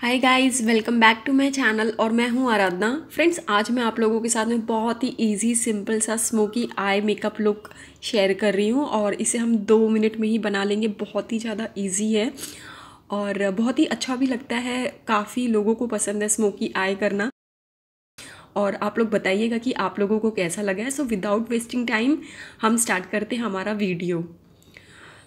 hi guys welcome back to my channel और मैं हूं आराधना फ्रेंड्स आज मैं आप लोगों के साथ में बहुत ही इजी सिंपल सा smoky eye makeup look share कर रही हूं और इसे हम दो मिनट में ही बना लेंगे बहुत ही ज़्यादा इजी है और बहुत ही अच्छा भी लगता है काफ़ी लोगों को पसंद है स्मोकी आई करना और आप लोग बताइएगा कि आप लोगों को कैसा लगा है सो विदाउट वेस्टिंग टाइम हम स्टार्ट करते हैं हमारा वीडियो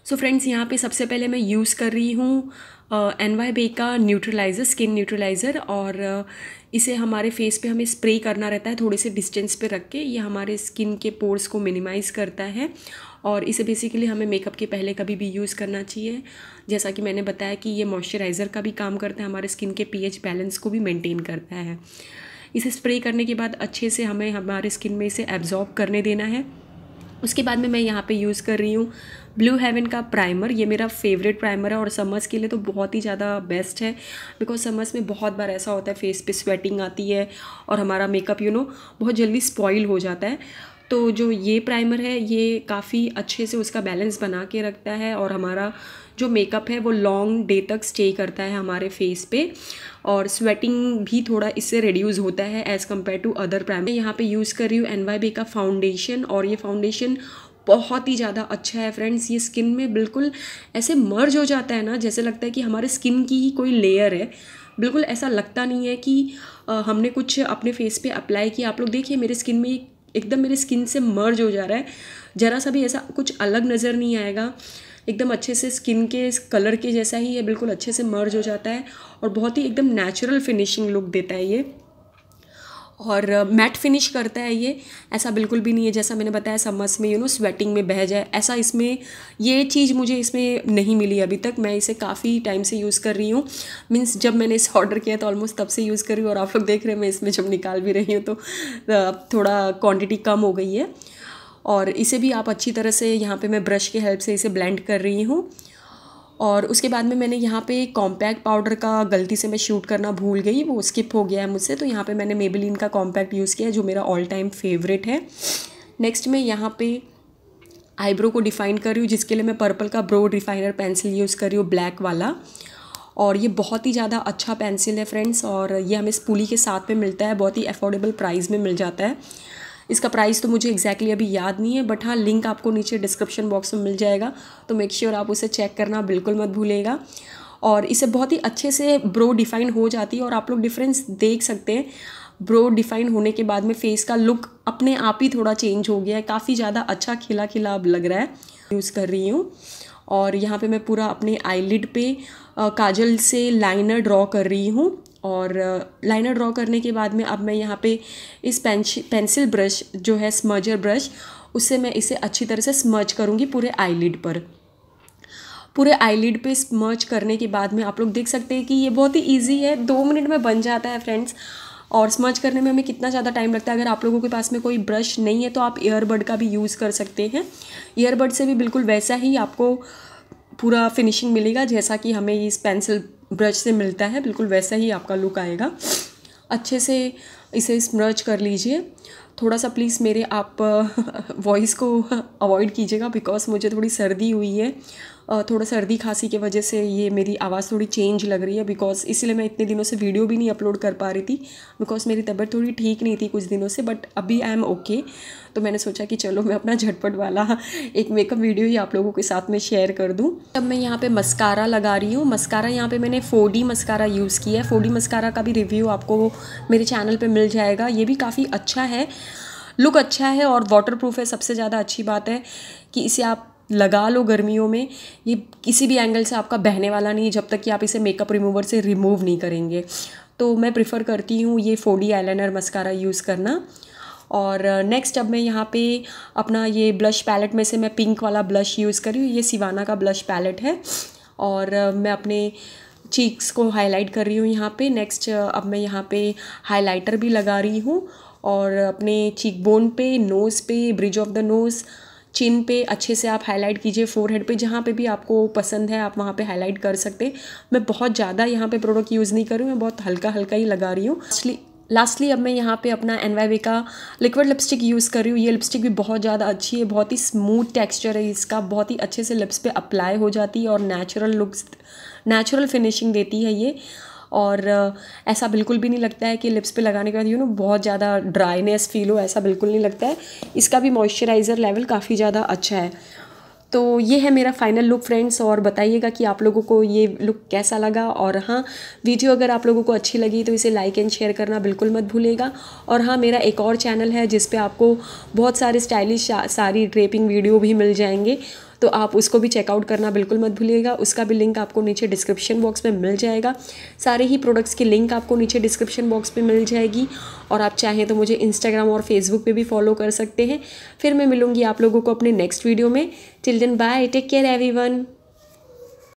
सो फ्रेंड्स यहाँ पे सबसे पहले मैं यूज़ कर रही हूँ एन वाई बे का न्यूट्रलाइज़र स्किन न्यूट्रलाइज़र और uh, इसे हमारे फेस पे हमें स्प्रे करना रहता है थोड़े से डिस्टेंस पे रख के ये हमारे स्किन के पोर्स को मिनिमाइज़ करता है और इसे बेसिकली हमें मेकअप के पहले कभी भी यूज़ करना चाहिए जैसा कि मैंने बताया कि ये मॉइस्चराइज़र का भी काम करता है हमारे स्किन के पी बैलेंस को भी मेनटेन करता है इसे स्प्रे करने के बाद अच्छे से हमें हमारे स्किन में इसे एब्जॉर्ब करने देना है उसके बाद में मैं यहाँ पे यूज़ कर रही हूँ ब्लू हेवन का प्राइमर ये मेरा फेवरेट प्राइमर है और समर्स के लिए तो बहुत ही ज़्यादा बेस्ट है बिकॉज समर्स में बहुत बार ऐसा होता है फेस पे स्वेटिंग आती है और हमारा मेकअप यू नो बहुत जल्दी स्पॉइल हो जाता है तो जो ये प्राइमर है ये काफ़ी अच्छे से उसका बैलेंस बना के रखता है और हमारा जो मेकअप है वो लॉन्ग डे तक स्टे करता है हमारे फेस पे और स्वेटिंग भी थोड़ा इससे रिड्यूस होता है as compare to other primer मैं यहाँ पे यूज़ कर रही हूँ एन वाई का फाउंडेशन और ये फाउंडेशन बहुत ही ज़्यादा अच्छा है फ्रेंड्स ये स्किन में बिल्कुल ऐसे मर्ज हो जाता है ना जैसे लगता है कि हमारे स्किन की ही कोई लेयर है बिल्कुल ऐसा लगता नहीं है कि आ, हमने कुछ अपने फेस पे अप्लाई किया आप लोग देखिए मेरे स्किन में एक एकदम मेरे स्किन से मर्ज हो जा रहा है ज़रा सा भी ऐसा कुछ अलग नज़र नहीं आएगा एकदम अच्छे से स्किन के कलर के जैसा ही ये बिल्कुल अच्छे से मर्ज हो जाता है और बहुत ही एकदम नेचुरल फिनिशिंग लुक देता है ये और मैट फिनिश करता है ये ऐसा बिल्कुल भी नहीं है जैसा मैंने बताया समर्स में यू नो स्वेटिंग में बह जाए ऐसा इसमें ये चीज़ मुझे इसमें नहीं मिली अभी तक मैं इसे काफ़ी टाइम से यूज़ कर रही हूँ मीन्स जब मैंने इसे ऑर्डर किया तो ऑलमोस्ट तब से यूज़ कर रही हूँ और आप लोग देख रहे हैं मैं इसमें जब निकाल भी रही हूँ तो थोड़ा क्वान्टिटी कम हो गई है और इसे भी आप अच्छी तरह से यहाँ पर मैं ब्रश के हेल्प से इसे ब्लेंड कर रही हूँ और उसके बाद में मैंने यहाँ पे कॉम्पैक्ट पाउडर का गलती से मैं शूट करना भूल गई वो स्किप हो गया है मुझसे तो यहाँ पे मैंने मेबलिन का कॉम्पैक्ट यूज़ किया जो मेरा ऑल टाइम फेवरेट है नेक्स्ट मैं यहाँ पे आईब्रो को डिफ़ाइन कर रही हूँ जिसके लिए मैं पर्पल का ब्रो डिफाइनर पेंसिल यूज़ कर रही हूँ ब्लैक वाला और ये बहुत ही ज़्यादा अच्छा पेंसिल है फ्रेंड्स और ये हमें स्पूली के साथ में मिलता है बहुत ही अफोर्डेबल प्राइस में मिल जाता है इसका प्राइस तो मुझे एग्जैक्टली exactly अभी याद नहीं है बट हाँ लिंक आपको नीचे डिस्क्रिप्शन बॉक्स में मिल जाएगा तो मेक श्योर sure आप उसे चेक करना बिल्कुल मत भूलेगा और इसे बहुत ही अच्छे से ब्रो डिफाइन हो जाती है और आप लोग डिफरेंस देख सकते हैं ब्रो डिफाइन होने के बाद में फेस का लुक अपने आप ही थोड़ा चेंज हो गया है काफ़ी ज़्यादा अच्छा खिला खिला अब लग रहा है यूज़ कर रही हूँ और यहाँ पे मैं पूरा अपने आईलिड पे काजल से लाइनर ड्रॉ कर रही हूँ और लाइनर ड्रॉ करने के बाद में अब मैं यहाँ पे इस पेंच पेंसिल ब्रश जो है स्मर्जर ब्रश उससे मैं इसे अच्छी तरह से स्मर्ज करूँगी पूरे आईलिड पर पूरे आईलिड पे स्मर्ज करने के बाद में आप लोग देख सकते हैं कि ये बहुत ही ईजी है दो मिनट में बन जाता है फ्रेंड्स और स्मर्ज करने में हमें कितना ज़्यादा टाइम लगता है अगर आप लोगों के पास में कोई ब्रश नहीं है तो आप ईयरबड का भी यूज़ कर सकते हैं ईयरबड से भी बिल्कुल वैसा ही आपको पूरा फिनिशिंग मिलेगा जैसा कि हमें इस पेंसिल ब्रश से मिलता है बिल्कुल वैसा ही आपका लुक आएगा अच्छे से इसे स्मर्ज कर लीजिए थोड़ा सा प्लीज़ मेरे आप वॉइस को अवॉइड कीजिएगा बिकॉज मुझे थोड़ी सर्दी हुई है थोड़ा सर्दी खांसी के वजह से ये मेरी आवाज़ थोड़ी चेंज लग रही है बिकॉज इसलिए मैं इतने दिनों से वीडियो भी नहीं अपलोड कर पा रही थी बिकॉज मेरी तबीयत थोड़ी ठीक नहीं थी कुछ दिनों से बट अभी आई एम ओके तो मैंने सोचा कि चलो मैं अपना झटपट वाला एक मेकअप वीडियो ही आप लोगों के साथ में शेयर कर दूँ तब मैं यहाँ पर मस्कारा लगा रही हूँ मस्कारा यहाँ पर मैंने फोर मस्कारा यूज़ किया है फोर मस्कारा का भी रिव्यू आपको मेरे चैनल पर मिल जाएगा ये भी काफ़ी अच्छा है लुक अच्छा है और वाटर प्रूफ है सबसे ज़्यादा अच्छी बात है कि इसे आप लगा लो गर्मियों में ये किसी भी एंगल से आपका बहने वाला नहीं है जब तक कि आप इसे मेकअप रिमूवर से रिमूव नहीं करेंगे तो मैं प्रिफ़र करती हूँ ये फोडी आईलाइनर मस्कारा यूज़ करना और नेक्स्ट uh, अब मैं यहाँ पे अपना ये ब्लश पैलेट में से मैं पिंक वाला ब्लश यूज़ करी ये सिवाना का ब्लश पैलेट है और uh, मैं अपने चीक्स को हाईलाइट कर रही हूँ यहाँ पे नेक्स्ट uh, अब मैं यहाँ पे हाइलाइटर भी लगा रही हूँ और अपने चीक बोन पे नोज़ पे bridge of the nose chin पे अच्छे से आप हाईलाइट कीजिए फोर हेड जहाँ पे भी आपको पसंद है आप वहाँ पे हाईलाइट कर सकते हैं मैं बहुत ज़्यादा यहाँ पे प्रोडक्ट यूज़ नहीं कर रही हूँ मैं बहुत हल्का हल्का ही लगा रही हूँ लास्टली लास्टली अब मैं यहाँ पे अपना एन का लिक्विड लिपस्टिक यूज़ कर रही हूँ ये लिपस्टिक भी बहुत ज़्यादा अच्छी है बहुत ही स्मूथ टेक्सचर है इसका बहुत ही अच्छे से लिप्स पे अप्लाई हो जाती है और नेचुरल लुक्स नेचुरल फिनिशिंग देती है ये और ऐसा बिल्कुल भी नहीं लगता है कि लिप्स पे लगाने के बाद यू नो बहुत ज़्यादा ड्राइनेस फील हो ऐसा बिल्कुल नहीं लगता है इसका भी मॉइस्चराइज़र लेवल काफ़ी ज़्यादा अच्छा है तो ये है मेरा फाइनल लुक फ्रेंड्स और बताइएगा कि आप लोगों को ये लुक कैसा लगा और हाँ वीडियो अगर आप लोगों को अच्छी लगी तो इसे लाइक एंड शेयर करना बिल्कुल मत भूलेगा और हाँ मेरा एक और चैनल है जिस पे आपको बहुत सारे स्टाइलिश सारी ड्रेपिंग वीडियो भी मिल जाएंगे तो आप उसको भी चेकआउट करना बिल्कुल मत भूलिएगा उसका भी लिंक आपको नीचे डिस्क्रिप्शन बॉक्स में मिल जाएगा सारे ही प्रोडक्ट्स की लिंक आपको नीचे डिस्क्रिप्शन बॉक्स में मिल जाएगी और आप चाहें तो मुझे इंस्टाग्राम और फेसबुक पर भी फॉलो कर सकते हैं फिर मैं मिलूँगी आप लोगों को अपने नेक्स्ट वीडियो में children bye take care every